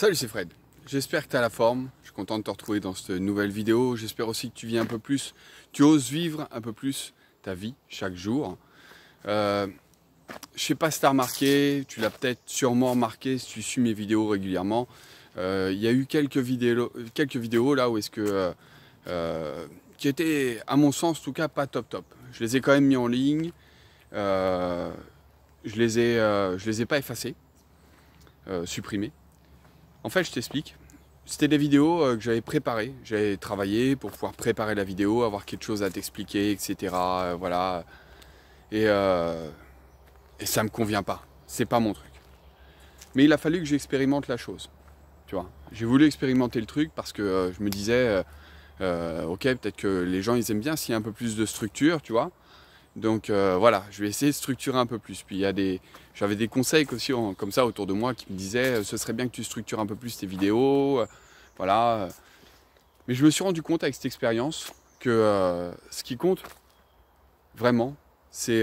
Salut, c'est Fred. J'espère que tu as la forme. Je suis content de te retrouver dans cette nouvelle vidéo. J'espère aussi que tu vis un peu plus, tu oses vivre un peu plus ta vie chaque jour. Je euh, je sais pas si tu as remarqué, tu l'as peut-être sûrement remarqué si tu suis mes vidéos régulièrement. Euh, il y a eu quelques vidéos, quelques vidéos là où est-ce que. Euh, qui étaient, à mon sens en tout cas, pas top top. Je les ai quand même mis en ligne. je les ai, les ai pas effacés, supprimés en fait, je t'explique. C'était des vidéos euh, que j'avais préparées. J'avais travaillé pour pouvoir préparer la vidéo, avoir quelque chose à t'expliquer, etc. Euh, voilà. Et, euh, et ça me convient pas. C'est pas mon truc. Mais il a fallu que j'expérimente la chose. Tu vois, j'ai voulu expérimenter le truc parce que euh, je me disais, ok, peut-être que les gens ils aiment bien s'il y a un peu plus de structure, tu vois. Donc euh, voilà, je vais essayer de structurer un peu plus. Puis il y a des, j'avais des conseils aussi comme ça autour de moi qui me disaient, euh, ce serait bien que tu structures un peu plus tes vidéos, euh, voilà. Mais je me suis rendu compte avec cette expérience que ce qui compte vraiment, c'est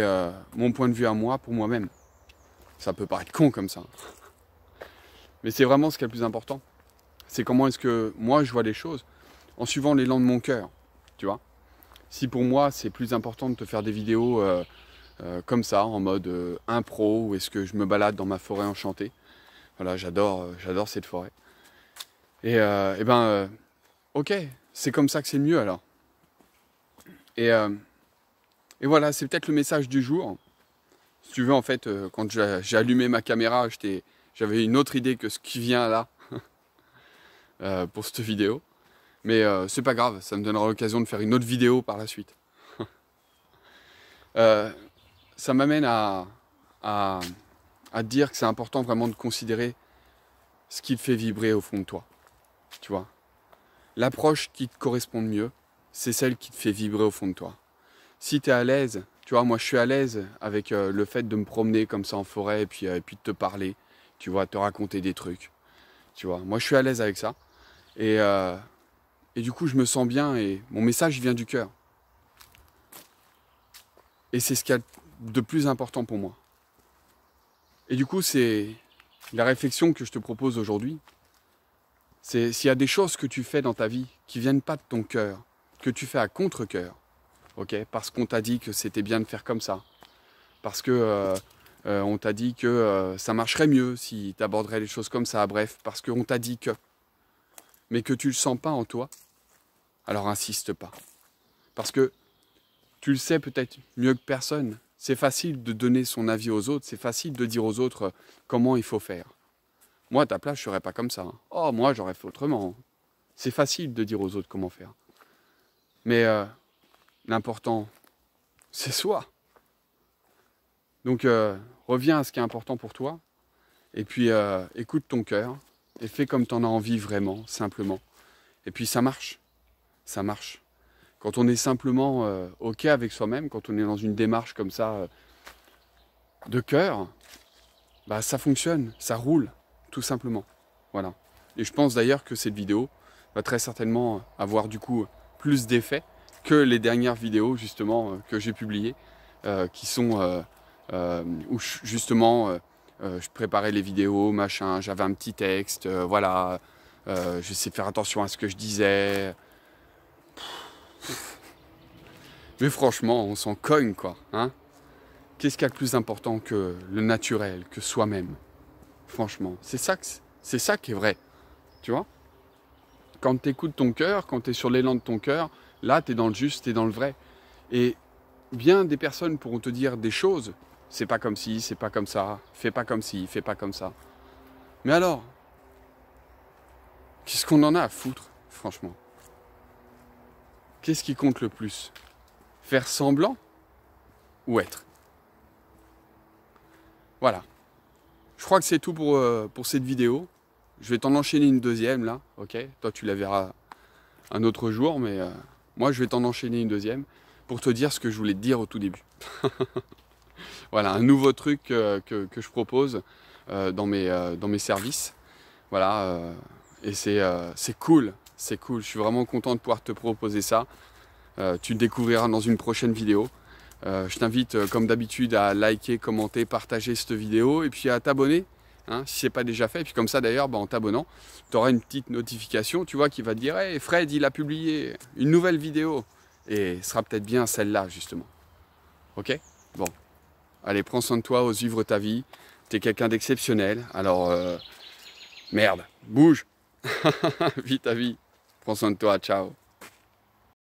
mon point de vue à moi pour moi-même. Ça peut paraître con comme ça, hein. mais c'est vraiment ce qui est le plus important. C'est comment est-ce que moi je vois les choses en suivant l'élan de mon cœur, tu vois. Si pour moi c'est plus important de te faire des vidéos euh, euh, comme ça, en mode euh, impro, ou est-ce que je me balade dans ma forêt enchantée, voilà, j'adore, cette forêt. Et, et ben, ok, c'est comme ça que c'est mieux alors. Et, et voilà, c'est peut-être le message du jour. Si tu veux, en fait, quand j'ai allumé ma caméra, j'avais une autre idée que ce qui vient là pour cette vidéo. Mais euh, c'est pas grave, ça me donnera l'occasion de faire une autre vidéo par la suite. Euh, ça m'amène à, à, dire que c'est important vraiment de considérer ce qui te fait vibrer au fond de toi. Tu vois L'approche qui te correspond le mieux, c'est celle qui te fait vibrer au fond de toi. Si tu es à l'aise, tu vois, moi je suis à l'aise avec euh, le fait de me promener comme ça en forêt et puis, et puis de te parler, tu vois, te raconter des trucs. Tu vois, moi je suis à l'aise avec ça. Et et du coup, je me sens bien et mon message vient du cœur. Et c'est ce qu'il y a de plus important pour moi. Et du coup, c'est la réflexion que je te propose aujourd'hui. C'est s'il y a des choses que tu fais dans ta vie qui viennent pas de ton cœur, que tu fais à contre-cœur, ok Parce qu'on t'a dit que c'était bien de faire comme ça, parce que euh, euh, on t'a dit que euh, ça marcherait mieux si tu aborderais les choses comme ça, bref, parce qu'on t'a dit que, mais que tu le sens pas en toi, alors insiste pas. Parce que tu le sais peut-être mieux que personne, c'est facile de donner son avis aux autres, c'est facile de dire aux autres euh, comment il faut faire. Moi, à ta place, je serais pas comme ça. Hein. Oh, moi, j'aurais fait autrement. Hein. C'est facile de dire aux autres comment faire. Mais euh, l'important, c'est soi. Donc, euh, reviens à ce qui est important pour toi. Et puis, écoute ton cœur. Et fais comme tu en as envie vraiment, simplement. Et puis, ça marche ça marche. Quand on est simplement euh, OK avec soi-même, quand on est dans une démarche comme ça euh, de cœur, bah, ça fonctionne, ça roule, tout simplement. Voilà. Et je pense d'ailleurs que cette vidéo va très certainement avoir du coup plus d'effet que les dernières vidéos justement euh, que j'ai publiées, qui sont où justement je préparais les vidéos, machin, j'avais un petit texte, voilà, je sais faire attention à ce que je disais, Mais franchement, on s'en cogne, quoi. Hein Qu'est-ce qu'il y a de plus important que le naturel, que soi-même Franchement, c'est ça, c'est ça qui est vrai. Tu vois Quand tu écoutes ton cœur, quand tu es sur l'élan de ton cœur, là, tu es dans le juste, tu es dans le vrai. Et bien des personnes pourront te dire des choses. C'est pas comme si, c'est pas comme ça, fais pas comme si, fais pas comme ça. Mais alors, qu'est-ce qu'on en a à foutre, franchement Qu'est-ce qui compte le plus faire semblant ou être. Voilà. Je crois que c'est tout pour, euh, pour cette vidéo. Je vais t'en enchaîner une deuxième là, ok Toi tu la verras un autre jour, mais euh, moi je vais t'en enchaîner une deuxième pour te dire ce que je voulais te dire au tout début. voilà, un nouveau truc euh, que, que, je propose dans, mes, dans mes services. Voilà, et c'est cool, c'est cool. Je suis vraiment content de pouvoir te proposer ça. Euh, tu découvriras dans une prochaine vidéo. Euh, je t'invite euh, comme d'habitude à liker, commenter, partager cette vidéo et puis à t'abonner hein, si ce n'est pas déjà fait. Et puis comme ça d'ailleurs, bah, en t'abonnant, tu auras une petite notification, tu vois, qui va te dire hey, Fred, il a publié une nouvelle vidéo !» Et ce sera peut-être bien celle-là, justement. Ok Bon. Allez, prends soin de toi, ose vivre ta vie. T'es quelqu'un d'exceptionnel, alors... merde, bouge Vis ta vie Prends soin de toi, ciao